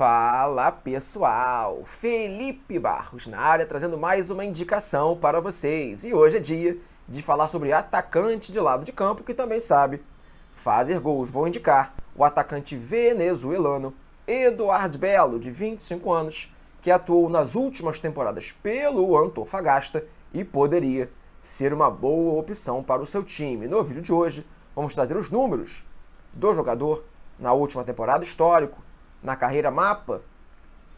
Fala pessoal, Felipe Barros na área trazendo mais uma indicação para vocês. E hoje é dia de falar sobre atacante de lado de campo que também sabe fazer gols. Vou indicar o atacante venezuelano Eduardo Belo, de 25 anos, que atuou nas últimas temporadas pelo Antofagasta e poderia ser uma boa opção para o seu time. No vídeo de hoje, vamos trazer os números do jogador na última temporada histórico na carreira mapa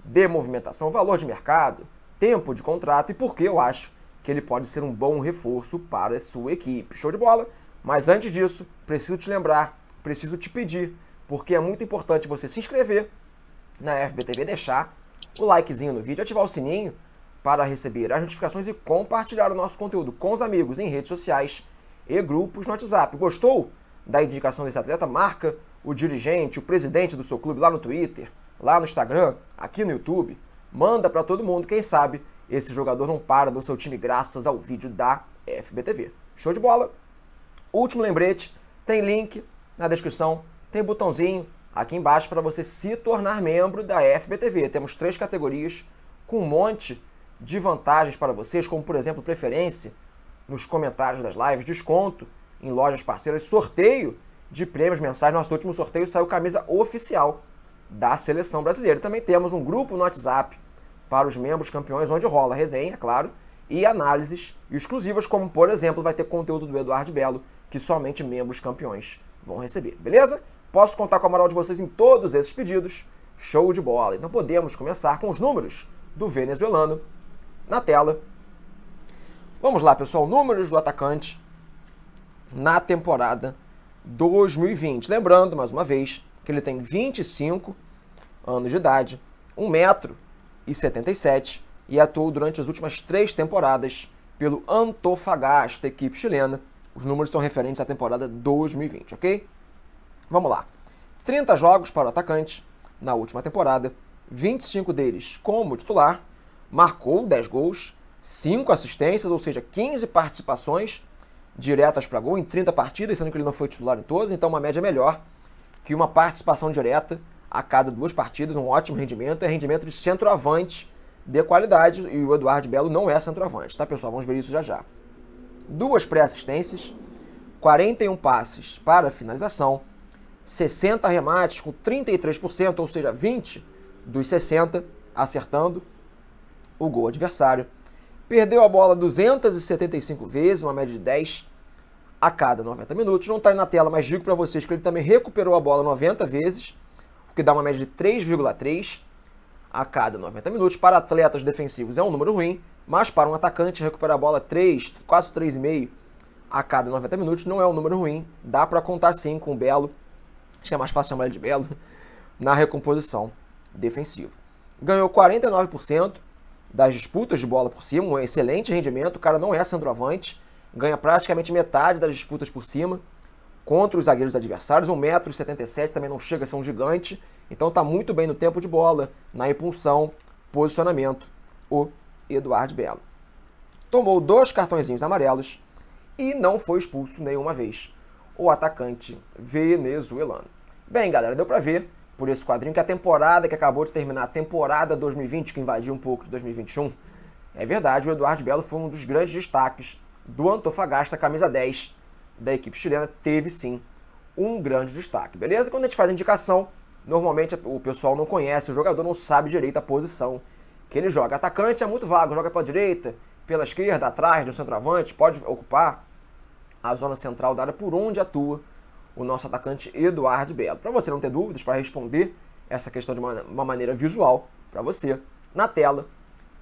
de movimentação, valor de mercado, tempo de contrato e porque eu acho que ele pode ser um bom reforço para a sua equipe. Show de bola! Mas antes disso, preciso te lembrar, preciso te pedir, porque é muito importante você se inscrever na FBTV, deixar o likezinho no vídeo, ativar o sininho para receber as notificações e compartilhar o nosso conteúdo com os amigos em redes sociais e grupos no WhatsApp. Gostou da indicação desse atleta? Marca o dirigente, o presidente do seu clube lá no Twitter, lá no Instagram, aqui no YouTube. Manda para todo mundo, quem sabe esse jogador não para do seu time graças ao vídeo da FBTV. Show de bola! Último lembrete, tem link na descrição, tem botãozinho aqui embaixo para você se tornar membro da FBTV. Temos três categorias com um monte de vantagens para vocês, como por exemplo preferência nos comentários das lives, desconto em lojas parceiras, sorteio de prêmios mensais. Nosso último sorteio saiu camisa oficial da seleção brasileira. Também temos um grupo no WhatsApp para os membros campeões, onde rola resenha, é claro, e análises exclusivas, como por exemplo, vai ter conteúdo do Eduardo Belo, que somente membros campeões vão receber, beleza? Posso contar com a moral de vocês em todos esses pedidos. Show de bola! Então podemos começar com os números do venezuelano na tela. Vamos lá, pessoal. Números do atacante na temporada 2020. Lembrando, mais uma vez, que ele tem 25 anos de idade, 1 metro e 77 e atuou durante as últimas três temporadas pelo Antofagasta, equipe chilena. Os números são referentes à temporada 2020, ok? Vamos lá. 30 jogos para o atacante na última temporada, 25 deles como titular, marcou 10 gols, 5 assistências, ou seja, 15 participações diretas para gol em 30 partidas, sendo que ele não foi titular em todas, então uma média é melhor que uma participação direta a cada duas partidas, um ótimo rendimento, é rendimento de centroavante de qualidade, e o Eduardo Belo não é centroavante, tá pessoal? Vamos ver isso já já. Duas pré-assistências, 41 passes para finalização, 60 remates com 33%, ou seja, 20 dos 60 acertando o gol adversário. Perdeu a bola 275 vezes, uma média de 10 a cada 90 minutos. Não está aí na tela, mas digo para vocês que ele também recuperou a bola 90 vezes, o que dá uma média de 3,3 a cada 90 minutos. Para atletas defensivos é um número ruim, mas para um atacante recuperar a bola 3, quase 3,5 a cada 90 minutos não é um número ruim. Dá para contar sim com o Belo, acho que é mais fácil chamar ele de Belo, na recomposição defensiva. Ganhou 49%, das disputas de bola por cima, um excelente rendimento. O cara não é centroavante, ganha praticamente metade das disputas por cima contra os zagueiros adversários. 1,77m também não chega a ser um gigante, então está muito bem no tempo de bola, na impulsão, posicionamento. O Eduardo Belo tomou dois cartõezinhos amarelos e não foi expulso nenhuma vez. O atacante venezuelano. Bem, galera, deu para ver por esse quadrinho, que a temporada que acabou de terminar, a temporada 2020, que invadiu um pouco de 2021, é verdade, o Eduardo Belo foi um dos grandes destaques do Antofagasta, camisa 10 da equipe chilena, teve sim um grande destaque, beleza? Quando a gente faz indicação, normalmente o pessoal não conhece, o jogador não sabe direito a posição que ele joga. Atacante é muito vago, joga pela direita, pela esquerda, atrás, no centroavante, pode ocupar a zona central da área por onde atua o nosso atacante Eduardo Belo. Para você não ter dúvidas, para responder essa questão de uma, uma maneira visual para você, na tela,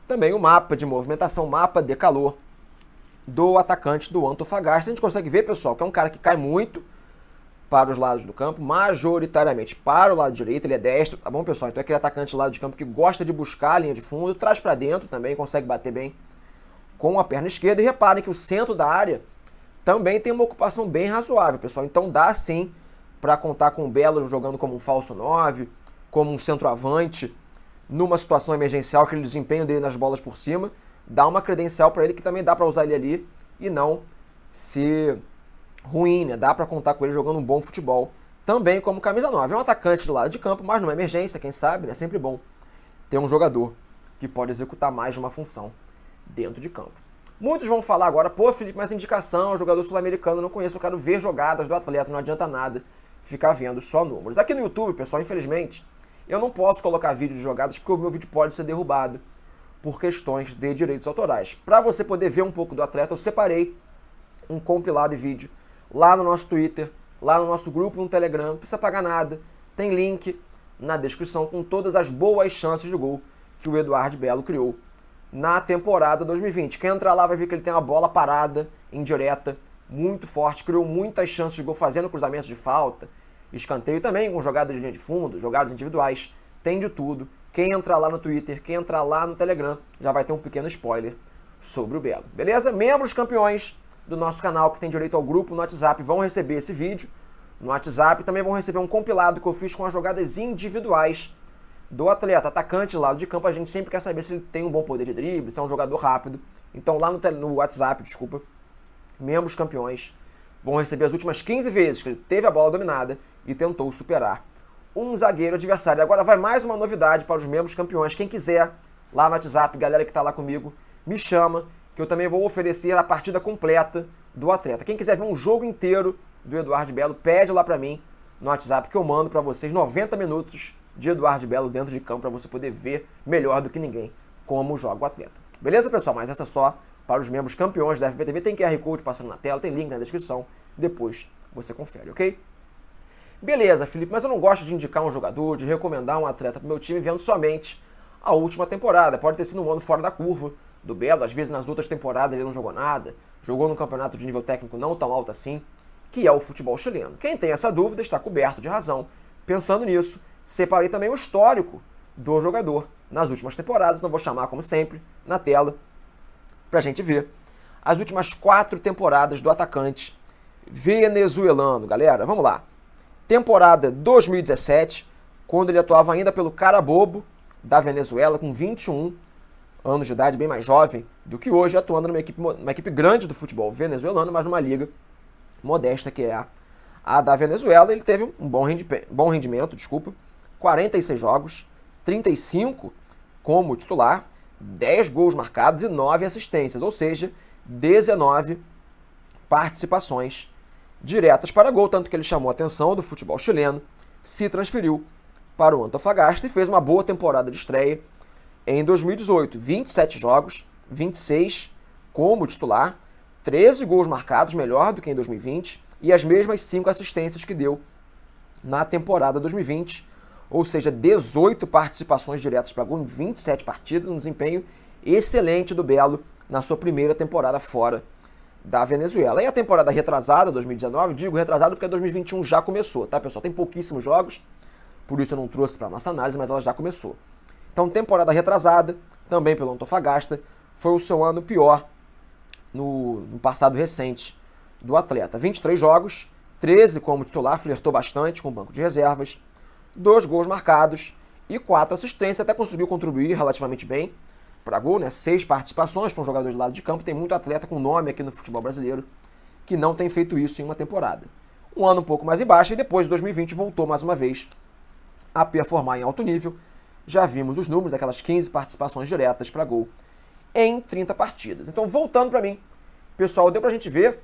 também o mapa de movimentação, mapa de calor do atacante do Antofagasta. A gente consegue ver, pessoal, que é um cara que cai muito para os lados do campo, majoritariamente para o lado direito, ele é destro, tá bom, pessoal? Então é aquele atacante lado de campo que gosta de buscar a linha de fundo, traz para dentro também, consegue bater bem com a perna esquerda. E reparem que o centro da área também tem uma ocupação bem razoável, pessoal. Então dá sim para contar com o Belo jogando como um falso 9, como um centroavante, numa situação emergencial, aquele desempenho dele nas bolas por cima, dá uma credencial para ele que também dá para usar ele ali e não se ruim, né? Dá para contar com ele jogando um bom futebol, também como camisa 9. É um atacante do lado de campo, mas numa emergência, quem sabe, né? É sempre bom ter um jogador que pode executar mais de uma função dentro de campo. Muitos vão falar agora, pô, Felipe, mas indicação, jogador sul-americano, não conheço, eu quero ver jogadas do atleta, não adianta nada ficar vendo só números. Aqui no YouTube, pessoal, infelizmente, eu não posso colocar vídeo de jogadas porque o meu vídeo pode ser derrubado por questões de direitos autorais. Para você poder ver um pouco do atleta, eu separei um compilado de vídeo lá no nosso Twitter, lá no nosso grupo no Telegram, não precisa pagar nada, tem link na descrição com todas as boas chances de gol que o Eduardo Belo criou na temporada 2020. Quem entrar lá vai ver que ele tem uma bola parada, indireta, muito forte, criou muitas chances de gol fazendo cruzamentos de falta, escanteio também, com jogadas de linha de fundo, jogadas individuais, tem de tudo. Quem entrar lá no Twitter, quem entrar lá no Telegram, já vai ter um pequeno spoiler sobre o Belo. Beleza? Membros campeões do nosso canal que tem direito ao grupo no WhatsApp vão receber esse vídeo. No WhatsApp também vão receber um compilado que eu fiz com as jogadas individuais do atleta, atacante, lado de campo, a gente sempre quer saber se ele tem um bom poder de drible, se é um jogador rápido. Então lá no, no WhatsApp, desculpa, membros campeões vão receber as últimas 15 vezes que ele teve a bola dominada e tentou superar um zagueiro adversário. Agora vai mais uma novidade para os membros campeões. Quem quiser, lá no WhatsApp, galera que está lá comigo, me chama, que eu também vou oferecer a partida completa do atleta. Quem quiser ver um jogo inteiro do Eduardo Belo, pede lá para mim no WhatsApp que eu mando para vocês 90 minutos de Eduardo Belo dentro de campo para você poder ver melhor do que ninguém como joga o atleta. Beleza, pessoal? Mas essa é só para os membros campeões da FBTV. Tem QR Code passando na tela, tem link na descrição. Depois você confere, ok? Beleza, Felipe, mas eu não gosto de indicar um jogador, de recomendar um atleta para o meu time vendo somente a última temporada. Pode ter sido um ano fora da curva do Belo. Às vezes nas outras temporadas ele não jogou nada, jogou no campeonato de nível técnico não tão alto assim, que é o futebol chileno. Quem tem essa dúvida está coberto de razão. Pensando nisso, Separei também o histórico do jogador nas últimas temporadas, então vou chamar, como sempre, na tela para a gente ver. As últimas quatro temporadas do atacante venezuelano, galera. Vamos lá. Temporada 2017, quando ele atuava ainda pelo Carabobo da Venezuela, com 21 anos de idade, bem mais jovem do que hoje, atuando numa equipe, numa equipe grande do futebol venezuelano, mas numa liga modesta que é a, a da Venezuela. Ele teve um bom, rendi, bom rendimento, desculpa, 46 jogos, 35 como titular, 10 gols marcados e 9 assistências, ou seja, 19 participações diretas para gol, tanto que ele chamou a atenção do futebol chileno, se transferiu para o Antofagasta e fez uma boa temporada de estreia em 2018, 27 jogos, 26 como titular, 13 gols marcados, melhor do que em 2020, e as mesmas 5 assistências que deu na temporada 2020 ou seja, 18 participações diretas para gol em 27 partidas, um desempenho excelente do Belo na sua primeira temporada fora da Venezuela. E a temporada retrasada, 2019, digo retrasada porque 2021 já começou, tá pessoal? Tem pouquíssimos jogos, por isso eu não trouxe para nossa análise, mas ela já começou. Então, temporada retrasada, também pelo Antofagasta, foi o seu ano pior no, no passado recente do atleta. 23 jogos, 13 como titular, flertou bastante com o banco de reservas, dois gols marcados e quatro assistências. Até conseguiu contribuir relativamente bem para gol, né? Seis participações para um jogador de lado de campo. Tem muito atleta com nome aqui no futebol brasileiro que não tem feito isso em uma temporada. Um ano um pouco mais embaixo e depois, de 2020, voltou mais uma vez a performar em alto nível. Já vimos os números daquelas 15 participações diretas para gol em 30 partidas. Então, voltando para mim, pessoal, deu para a gente ver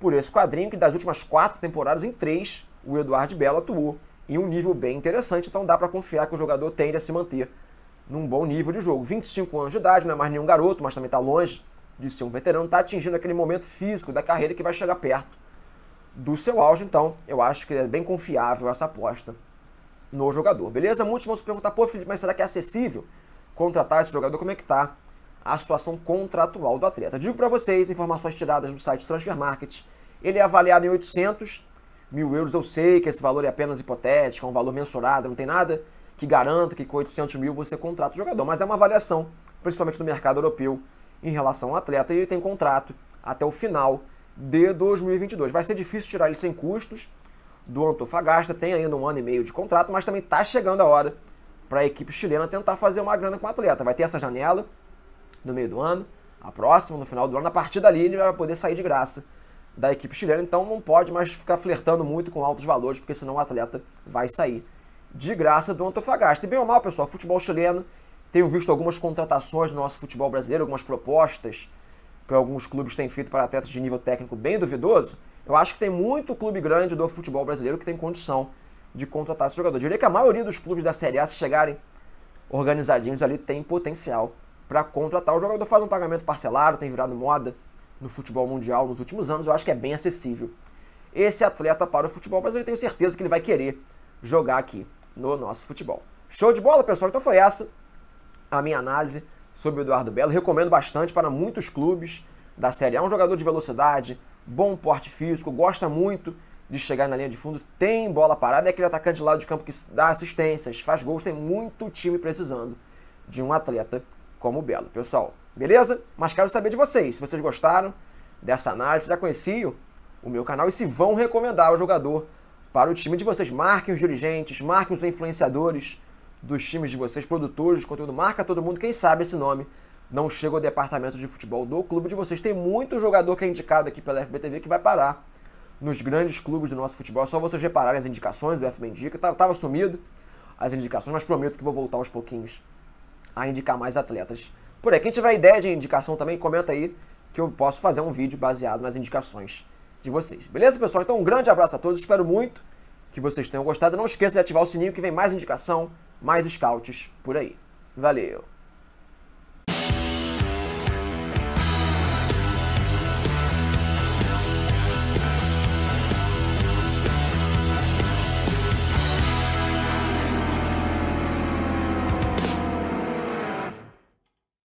por esse quadrinho que das últimas quatro temporadas, em três, o Eduardo Bela atuou em um nível bem interessante, então dá para confiar que o jogador tende a se manter num bom nível de jogo. 25 anos de idade, não é mais nenhum garoto, mas também está longe de ser um veterano, está atingindo aquele momento físico da carreira que vai chegar perto do seu auge, então eu acho que é bem confiável essa aposta no jogador, beleza? Muitos vão se perguntar, pô Felipe, mas será que é acessível contratar esse jogador? Como é que está a situação contratual do atleta? Digo para vocês, informações tiradas do site Transfer Market, ele é avaliado em 800 mil euros, eu sei que esse valor é apenas hipotético, é um valor mensurado, não tem nada que garanta que com 800 mil você contrata o jogador, mas é uma avaliação, principalmente no mercado europeu, em relação ao atleta, e ele tem contrato até o final de 2022. Vai ser difícil tirar ele sem custos do Antofagasta, tem ainda um ano e meio de contrato, mas também está chegando a hora para a equipe chilena tentar fazer uma grana com o atleta. Vai ter essa janela no meio do ano, a próxima, no final do ano, a partir dali ele vai poder sair de graça da equipe chilena, então não pode mais ficar flertando muito com altos valores, porque senão o atleta vai sair de graça do Antofagasta. E bem ou mal, pessoal, futebol chileno, tenho visto algumas contratações no nosso futebol brasileiro, algumas propostas que alguns clubes têm feito para atletas de nível técnico bem duvidoso. Eu acho que tem muito clube grande do futebol brasileiro que tem condição de contratar esse jogador. Eu diria que a maioria dos clubes da Série A, se chegarem organizadinhos ali, tem potencial para contratar. O jogador faz um pagamento parcelado, tem virado moda no futebol mundial nos últimos anos, eu acho que é bem acessível. Esse atleta para o futebol brasileiro, eu tenho certeza que ele vai querer jogar aqui no nosso futebol. Show de bola, pessoal. Então foi essa a minha análise sobre o Eduardo Belo. Recomendo bastante para muitos clubes da Série A. É um jogador de velocidade, bom porte físico, gosta muito de chegar na linha de fundo, tem bola parada, é aquele atacante de lado de campo que dá assistências, faz gols, tem muito time precisando de um atleta como o Belo. Pessoal, Beleza? Mas quero saber de vocês, se vocês gostaram dessa análise, já conheciam o meu canal e se vão recomendar o jogador para o time de vocês. Marquem os dirigentes, marquem os influenciadores dos times de vocês, produtores de conteúdo, marca todo mundo, quem sabe esse nome não chega ao departamento de futebol do clube de vocês. Tem muito jogador que é indicado aqui pela FBTV que vai parar nos grandes clubes do nosso futebol. É só vocês repararem as indicações do FB Indica. estava tá, sumido as indicações, mas prometo que vou voltar aos pouquinhos a indicar mais atletas por aí. Quem tiver ideia de indicação também, comenta aí que eu posso fazer um vídeo baseado nas indicações de vocês. Beleza, pessoal? Então, um grande abraço a todos. Espero muito que vocês tenham gostado. Não esqueça de ativar o sininho que vem mais indicação, mais scouts por aí. Valeu!